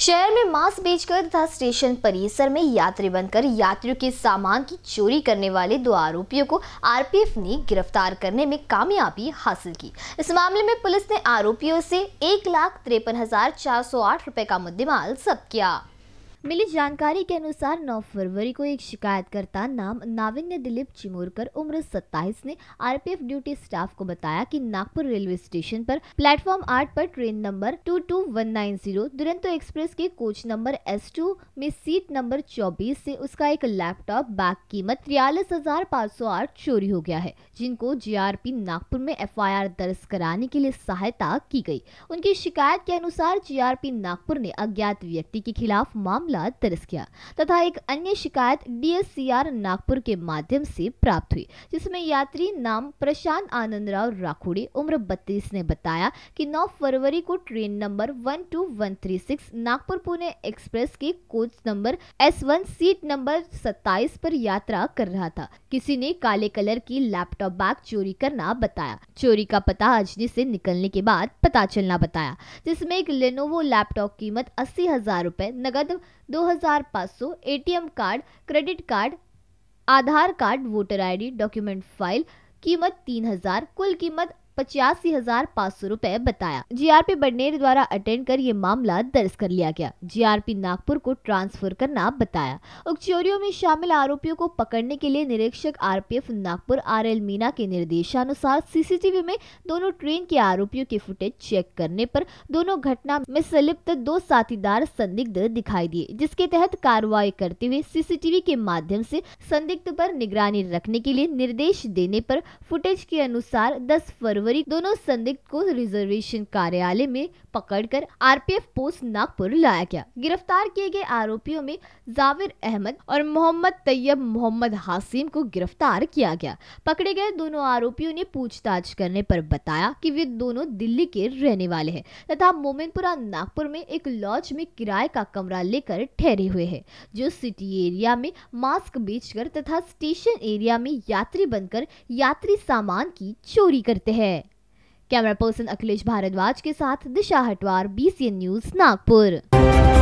शहर में मास्क बेचकर तथा स्टेशन परिसर में यात्री बनकर यात्रियों के सामान की चोरी करने वाले दो आरोपियों को आरपीएफ ने गिरफ्तार करने में कामयाबी हासिल की इस मामले में पुलिस ने आरोपियों से एक लाख तिरपन हजार चार सौ आठ रुपए का मुद्देमाल जब्त किया मिली जानकारी के अनुसार 9 फरवरी को एक शिकायतकर्ता नाम नाविन्य दिलीप चिमोरकर उम्र 27 ने आरपीएफ ड्यूटी स्टाफ को बताया कि नागपुर रेलवे स्टेशन पर प्लेटफॉर्म 8 पर ट्रेन नंबर 22190 दुरंतो एक्सप्रेस के कोच नंबर S2 में सीट नंबर 24 से उसका एक लैपटॉप बैग कीमत तिरयालीस हजार पाँच सौ आठ चोरी हो गया है जिनको जी नागपुर में एफ दर्ज कराने के लिए सहायता की गयी उनकी शिकायत के अनुसार जी नागपुर ने अज्ञात व्यक्ति के खिलाफ मामला मामला दर्ज किया तथा एक अन्य शिकायत डीएससीआर नागपुर के माध्यम से प्राप्त हुई जिसमें यात्री नाम प्रशांत आनंद राव राखोड़े उम्र बत्तीस ने बताया कि 9 फरवरी को train number 12136 Nagpur Pune express के coach number one seat number सत्ताईस पर यात्रा कर रहा था किसी ने काले कलर की लैपटॉप बैग चोरी करना बताया चोरी का पता अजनी से निकलने के बाद पता चलना बताया जिसमें एक लेनोवो लैपटॉप कीमत अस्सी हजार रूपए नगद 2500 ATM card credit card Aadhaar card voter ID document file कीमत 3000 कुल कीमत पचासी हजार पाँच सौ रूपए बताया जीआरपी बडनेर द्वारा अटेंड कर ये मामला दर्ज कर लिया गया जीआरपी नागपुर को ट्रांसफर करना बताया उप चोरियों में शामिल आरोपियों को पकड़ने के लिए निरीक्षक RPF Nagpur R L Meena के निर्देशानुसार सीसीटीवी में दोनों ट्रेन के आरोपियों के फुटेज चेक करने पर दोनों घटना में संलिप्त दो साथीदार संदिग्ध दिखाई दिए जिसके तहत कार्रवाई करते हुए सीसीटीवी के माध्यम से संदिग्ध पर निगरानी रखने के लिए निर्देश देने पर फुटेज के अनुसार दस फरवरी जनवरी दोनों संदिग्ध को रिजर्वेशन कार्यालय में पकड़कर आरपीएफ पोस्ट नागपुर लाया गया गिरफ्तार किए गए आरोपियों में जाविर अहमद और मोहम्मद तैयब मोहम्मद हासिम को गिरफ्तार किया गया पकड़े गए दोनों आरोपियों ने पूछताछ करने पर बताया कि वे दोनों दिल्ली के रहने वाले हैं तथा मोमिनपुरा नागपुर में एक लॉज में किराए का कमरा लेकर ठहरे हुए है जो सिटी एरिया में मास्क बेचकर तथा स्टेशन एरिया में यात्री बनकर यात्री सामान की चोरी करते हैं कैमरा पर्सन अखिलेश भारद्वाज के साथ दिशा हटवार बीसीएन न्यूज नागपुर